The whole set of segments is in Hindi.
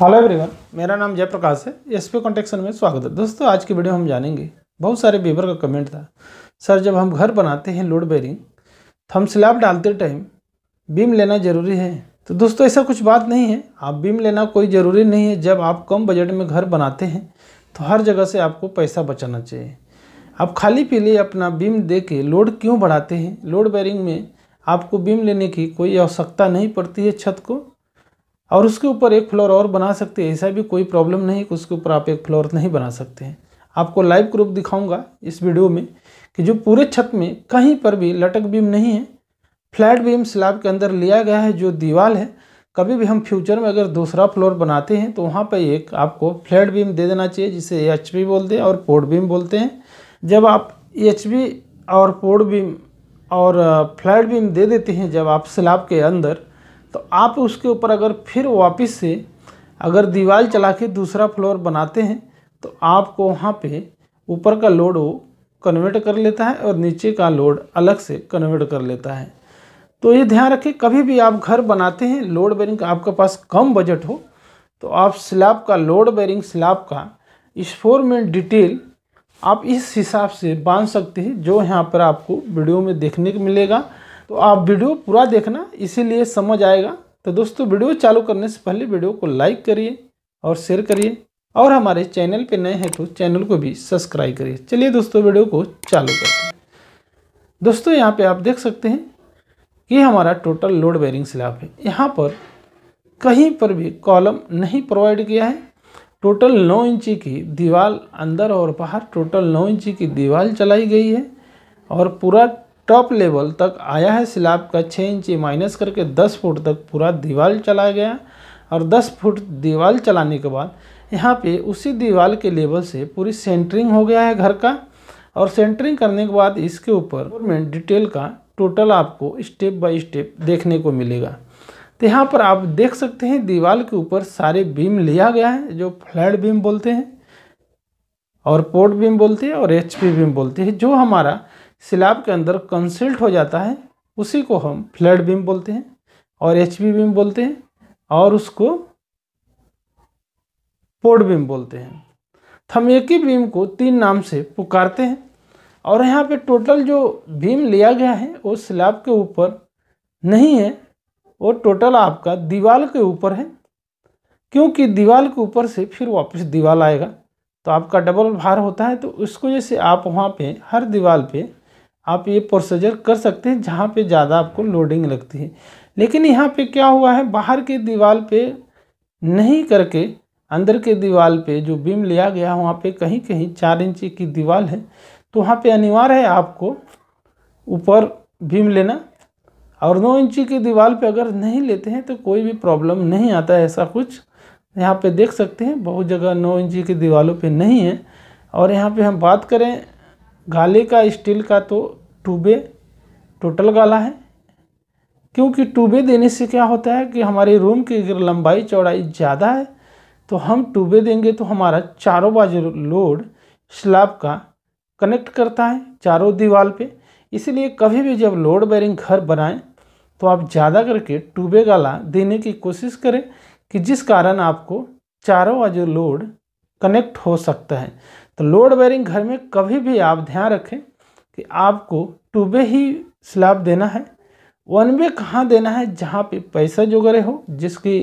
हेलो एवरीवन मेरा नाम जयप्रकाश है एस पी कॉन्टेक्शन में स्वागत है दोस्तों आज की वीडियो हम जानेंगे बहुत सारे बेबर का कमेंट था सर जब हम घर बनाते हैं लोड बेरिंग थम स्लैब डालते टाइम बीम लेना ज़रूरी है तो दोस्तों ऐसा कुछ बात नहीं है आप बीम लेना कोई ज़रूरी नहीं है जब आप कम बजट में घर बनाते हैं तो हर जगह से आपको पैसा बचाना चाहिए आप खाली पीले अपना बीम दे के लोड क्यों बढ़ाते हैं लोड बेरिंग में आपको बीम लेने की कोई आवश्यकता नहीं पड़ती है छत को और उसके ऊपर एक फ्लोर और बना सकते हैं ऐसा भी कोई प्रॉब्लम नहीं कि उसके ऊपर आप एक फ्लोर नहीं बना सकते हैं आपको लाइव प्रूफ दिखाऊंगा इस वीडियो में कि जो पूरे छत में कहीं पर भी लटक बीम नहीं है फ्लैट बीम स्लैब के अंदर लिया गया है जो दीवार है कभी भी हम फ्यूचर में अगर दूसरा फ्लोर बनाते हैं तो वहाँ पर एक आपको फ्लैट बीम दे देना चाहिए जिसे एच बोलते हैं और पोर्ट बीम बोलते हैं जब आप एच और पोर्ट बीम और फ्लैट बीम दे देते हैं जब आप स्लैब के अंदर तो आप उसके ऊपर अगर फिर वापस से अगर दीवार चला के दूसरा फ्लोर बनाते हैं तो आपको वहाँ पे ऊपर का लोड वो कन्वर्ट कर लेता है और नीचे का लोड अलग से कन्वर्ट कर लेता है तो ये ध्यान रखें कभी भी आप घर बनाते हैं लोड बेरिंग आपके पास कम बजट हो तो आप स्लैब का लोड बेरिंग स्लैब का इस फोर में डिटेल आप इस हिसाब से बांध सकते हैं जो यहाँ पर आपको वीडियो में देखने को मिलेगा तो आप वीडियो पूरा देखना इसीलिए समझ आएगा तो दोस्तों वीडियो चालू करने से पहले वीडियो को लाइक करिए और शेयर करिए और हमारे चैनल पे नए हैं तो चैनल को भी सब्सक्राइब करिए चलिए दोस्तों वीडियो को चालू करते हैं दोस्तों यहाँ पे आप देख सकते हैं कि हमारा टोटल लोड बेरिंग स्लैब है यहाँ पर कहीं पर भी कॉलम नहीं प्रोवाइड किया है टोटल नौ इंची की दीवार अंदर और बाहर टोटल नौ इंची की दीवार चलाई गई है और पूरा टॉप लेवल तक आया है स्लैब का छः इंची माइनस करके दस फुट तक पूरा दीवार चला गया और दस फुट दीवार चलाने के बाद यहाँ पे उसी दीवार के लेवल से पूरी सेंटरिंग हो गया है घर का और सेंटरिंग करने के बाद इसके ऊपर में डिटेल का टोटल आपको स्टेप बाय स्टेप देखने को मिलेगा तो यहाँ पर आप देख सकते हैं दीवार के ऊपर सारे बीम लिया गया है जो फ्लैट बीम बोलते हैं और पोर्ट बीम बोलते हैं और एच बीम बोलते हैं जो हमारा सिलाब के अंदर कंसल्ट हो जाता है उसी को हम फ्लड बीम बोलते हैं और एच बीम बोलते हैं और उसको पोर्ड बीम बोलते हैं तो हम एक ही बीम को तीन नाम से पुकारते हैं और यहाँ पे टोटल जो बीम लिया गया है वो स्लैब के ऊपर नहीं है वो टोटल आपका दीवाल के ऊपर है क्योंकि दीवाल के ऊपर से फिर वापस दीवाल आएगा तो आपका डबल भार होता है तो उसको जैसे आप वहाँ पे हर दीवाल पे आप ये प्रोसीजर कर सकते हैं जहाँ पे ज़्यादा आपको लोडिंग लगती है लेकिन यहाँ पे क्या हुआ है बाहर के दीवार पे नहीं करके अंदर के दीवार पे जो बीम लिया गया वहाँ पे कहीं कहीं चार इंच की दीवार है तो वहाँ पे अनिवार्य है आपको ऊपर बीम लेना और नौ इंची की दीवार पे अगर नहीं लेते हैं तो कोई भी प्रॉब्लम नहीं आता है ऐसा कुछ यहाँ पर देख सकते हैं बहुत जगह नौ इंची की दीवारों पर नहीं है और यहाँ पर हम बात करें गाले का स्टील का तो टूबे टोटल गाला है क्योंकि टूबे देने से क्या होता है कि हमारे रूम की अगर लंबाई चौड़ाई ज़्यादा है तो हम टूबे देंगे तो हमारा चारों बाजू लोड स्लाब का कनेक्ट करता है चारों दीवार पे इसलिए कभी भी जब लोड बेरिंग घर बनाएं तो आप ज़्यादा करके टूबे गाला देने की कोशिश करें कि जिस कारण आपको चारों बाजू लोड कनेक्ट हो सकता है तो लोड बेरिंग घर में कभी भी आप ध्यान रखें कि आपको टू वे ही स्लैब देना है वन वे कहाँ देना है जहाँ पे पैसा जोगरे हो जिसकी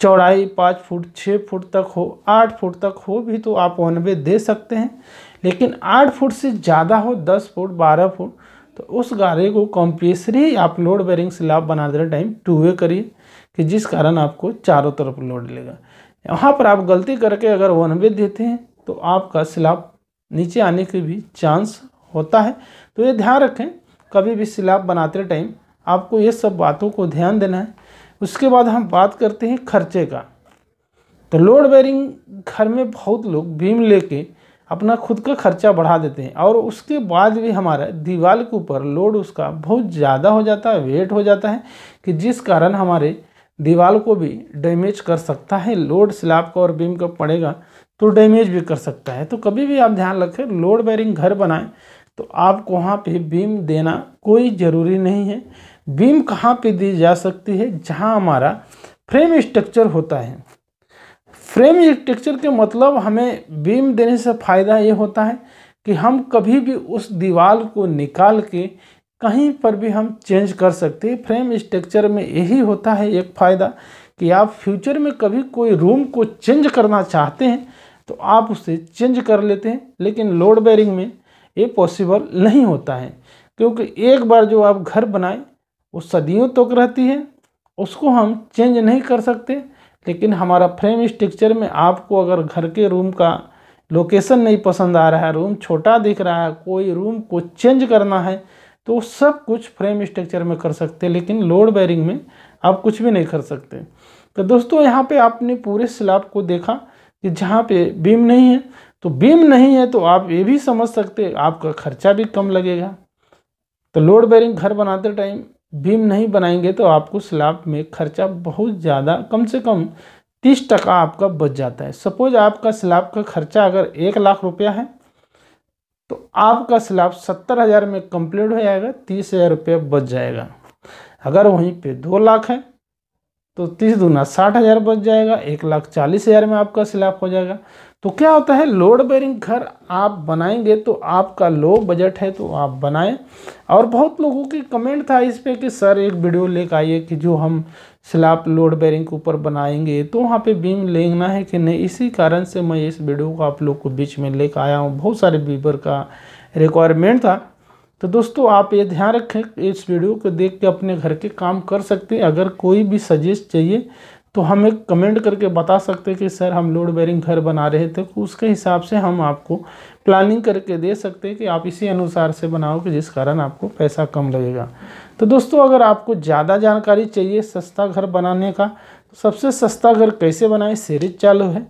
चौड़ाई पाँच फुट छः फुट तक हो आठ फुट तक हो भी तो आप वन वे दे सकते हैं लेकिन आठ फुट से ज़्यादा हो दस फुट बारह फुट तो उस गारे को कंप्रेसरी आप लोड बेरिंग स्लैब बना रहे टाइम टू वे करिए कि जिस कारण आपको चारों तरफ लोड लेगा यहाँ पर आप गलती करके अगर वन वे देते हैं तो आपका सिलाब नीचे आने के भी चांस होता है तो ये ध्यान रखें कभी भी सिलाब बनाते टाइम आपको ये सब बातों को ध्यान देना है उसके बाद हम बात करते हैं खर्चे का तो लोड बेरिंग घर में बहुत लोग बीम लेके अपना खुद का खर्चा बढ़ा देते हैं और उसके बाद भी हमारा दीवार के ऊपर लोड उसका बहुत ज़्यादा हो जाता है वेट हो जाता है कि जिस कारण हमारे दीवार को भी डैमेज कर सकता है लोड स्लैब का और बीम का पड़ेगा तो डैमेज भी कर सकता है तो कभी भी आप ध्यान रखें लोड बेरिंग घर बनाएं तो आपको वहाँ पे बीम देना कोई ज़रूरी नहीं है बीम कहाँ पे दी जा सकती है जहाँ हमारा फ्रेम स्ट्रक्चर होता है फ्रेम स्ट्रक्चर के मतलब हमें बीम देने से फ़ायदा ये होता है कि हम कभी भी उस दीवार को निकाल के कहीं पर भी हम चेंज कर सकते हैं फ्रेम स्ट्रक्चर में यही होता है एक फ़ायदा कि आप फ्यूचर में कभी कोई रूम को चेंज करना चाहते हैं तो आप उसे चेंज कर लेते हैं लेकिन लोड बेरिंग में ये पॉसिबल नहीं होता है क्योंकि एक बार जो आप घर बनाए वो सदियों तक तो रहती है उसको हम चेंज नहीं कर सकते लेकिन हमारा फ्रेम स्ट्रक्चर में आपको अगर घर के रूम का लोकेशन नहीं पसंद आ रहा है रूम छोटा दिख रहा है कोई रूम को चेंज करना है तो सब कुछ फ्रेम स्ट्रक्चर में कर सकते हैं लेकिन लोड बैरिंग में आप कुछ भी नहीं कर सकते तो दोस्तों यहाँ पे आपने पूरे स्लैब को देखा कि जहाँ पे बीम नहीं है तो बीम नहीं है तो आप ये भी समझ सकते आपका खर्चा भी कम लगेगा तो लोड बैरिंग घर बनाते टाइम बीम नहीं बनाएंगे तो आपको स्लैब में खर्चा बहुत ज़्यादा कम से कम तीस टका आपका बच जाता है सपोज आपका स्लैब का खर्चा अगर एक लाख रुपया है तो आपका स्लैब सत्तर हज़ार में कंप्लीट हो जाएगा तीस हज़ार रुपये बच जाएगा अगर वहीं पे दो लाख है तो तीस दूना साठ हज़ार बच जाएगा एक लाख चालीस हज़ार में आपका स्लैब हो जाएगा तो क्या होता है लोड बेरिंग घर आप बनाएंगे तो आपका लो बजट है तो आप बनाएं और बहुत लोगों के कमेंट था इस पे कि सर एक वीडियो लेकर आइए कि जो हम स्लैब लोड बेरिंग के ऊपर बनाएंगे तो वहाँ पे बीम लेना है कि नहीं इसी कारण से मैं इस वीडियो को आप लोग को बीच में लेकर आया हूँ बहुत सारे बीबर का रिक्वायरमेंट था तो दोस्तों आप ये ध्यान रखें इस वीडियो को देख के अपने घर के काम कर सकते हैं अगर कोई भी सजेस्ट चाहिए तो हमें कमेंट करके बता सकते कि सर हम लोड बेरिंग घर बना रहे थे तो उसके हिसाब से हम आपको प्लानिंग करके दे सकते हैं कि आप इसी अनुसार से बनाओ कि जिस कारण आपको पैसा कम लगेगा तो दोस्तों अगर आपको ज़्यादा जानकारी चाहिए सस्ता घर बनाने का तो सबसे सस्ता घर कैसे बनाए सीरीज चालू है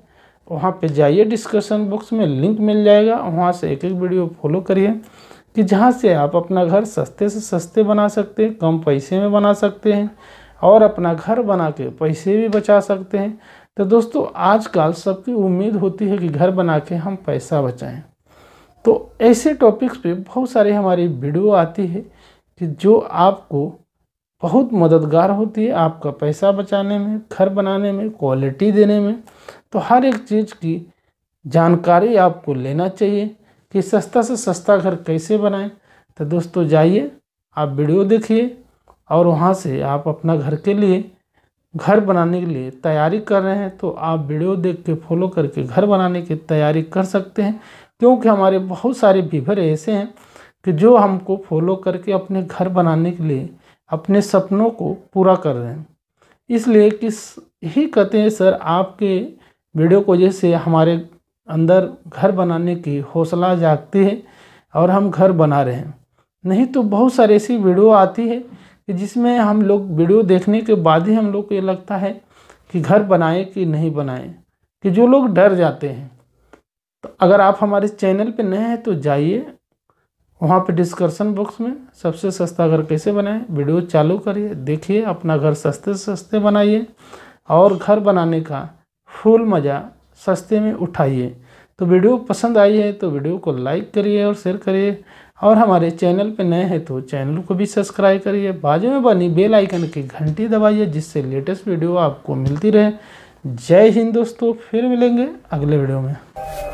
वहाँ पर जाइए डिस्क्रिप्सन बॉक्स में लिंक मिल जाएगा वहाँ से एक एक वीडियो फॉलो करिए कि जहाँ से आप अपना घर सस्ते से सस्ते बना सकते हैं कम पैसे में बना सकते हैं और अपना घर बना के पैसे भी बचा सकते हैं तो दोस्तों आजकल सबकी उम्मीद होती है कि घर बना के हम पैसा बचाएं तो ऐसे टॉपिक्स पे बहुत सारे हमारी वीडियो आती है कि जो आपको बहुत मददगार होती है आपका पैसा बचाने में घर बनाने में क्वालिटी देने में तो हर एक चीज़ की जानकारी आपको लेना चाहिए कि सस्ता से सस्ता घर कैसे बनाएं तो दोस्तों जाइए आप वीडियो देखिए और वहाँ से आप अपना घर के लिए घर बनाने के लिए तैयारी कर रहे हैं तो आप वीडियो देख के फॉलो करके घर बनाने की तैयारी कर सकते हैं क्योंकि हमारे बहुत सारे विभर ऐसे हैं कि जो हमको फॉलो करके अपने घर बनाने के लिए अपने सपनों को पूरा कर रहे हैं इसलिए किस ही कहते हैं सर आपके वीडियो को जैसे हमारे अंदर घर बनाने की हौसला जागती है और हम घर बना रहे हैं नहीं तो बहुत सारी ऐसी वीडियो आती है कि जिसमें हम लोग वीडियो देखने के बाद ही हम लोग को ये लगता है कि घर बनाए कि नहीं बनाए कि जो लोग डर जाते हैं तो अगर आप हमारे चैनल पे नए हैं तो जाइए वहाँ पे डिस्क्रिप्शन बॉक्स में सबसे सस्ता घर कैसे बनाएं वीडियो चालू करिए देखिए अपना घर सस्ते सस्ते बनाइए और घर बनाने का फुल मज़ा सस्ते में उठाइए तो वीडियो पसंद आई है तो वीडियो को लाइक करिए और शेयर करिए और हमारे चैनल पर नए हैं तो चैनल को भी सब्सक्राइब करिए बाजू में बनी बेल आइकन की घंटी दबाइए जिससे लेटेस्ट वीडियो आपको मिलती रहे जय हिंद दोस्तों फिर मिलेंगे अगले वीडियो में